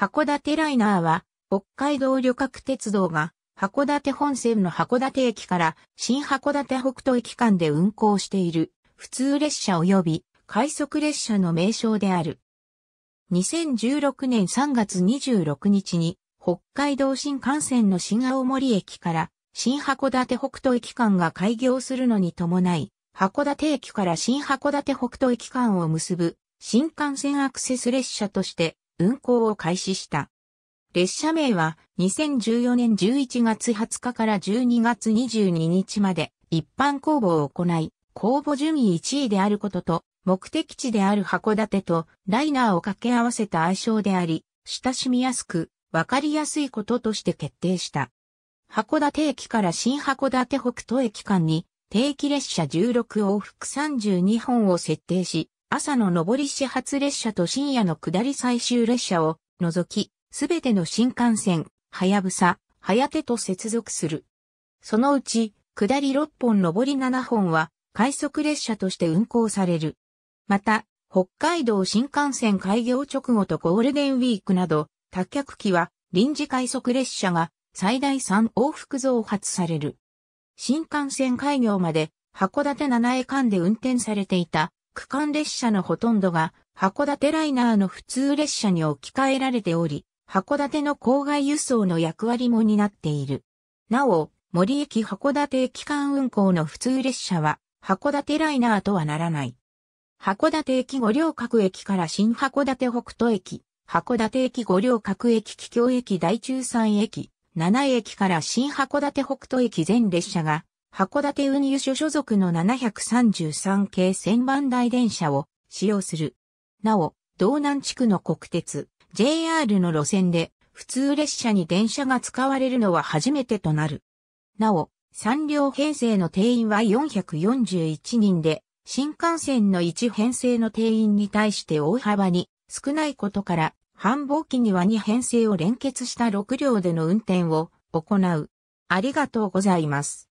函館ライナーは、北海道旅客鉄道が、函館本線の函館駅から新函館北斗駅間で運行している普通列車及び快速列車の名称である。2016年3月26日に北海道新幹線の新青森駅から新函館北斗駅間が開業するのに伴い、函館駅から新函館北斗駅間を結ぶ新幹線アクセス列車として運行を開始した。列車名は2014年11月20日から12月22日まで一般公募を行い、公募順位1位であることと、目的地である函館とライナーを掛け合わせた愛称であり、親しみやすく、わかりやすいこととして決定した。函館駅から新函館北斗駅間に定期列車16往復32本を設定し、朝の上り始発列車と深夜の下り最終列車を除き、すべての新幹線、はやぶさ、はやてと接続する。そのうち、下り6本上り7本は、快速列車として運行される。また、北海道新幹線開業直後とゴールデンウィークなど、多客機は臨時快速列車が最大3往復増発される。新幹線開業まで函館七重間で運転されていた区間列車のほとんどが函館ライナーの普通列車に置き換えられており、函館の郊外輸送の役割も担っている。なお、森駅函館駅間運行の普通列車は、函館ライナーとはならない。函館駅五稜郭駅から新函館北斗駅、函館駅五稜郭駅桔梗駅大中山駅、7駅から新函館北斗駅全列車が、函館運輸所所属の733系1000番台電車を使用する。なお、道南地区の国鉄、JR の路線で、普通列車に電車が使われるのは初めてとなる。なお、3両編成の定員は441人で、新幹線の1編成の定員に対して大幅に少ないことから、繁忙期には2編成を連結した6両での運転を行う。ありがとうございます。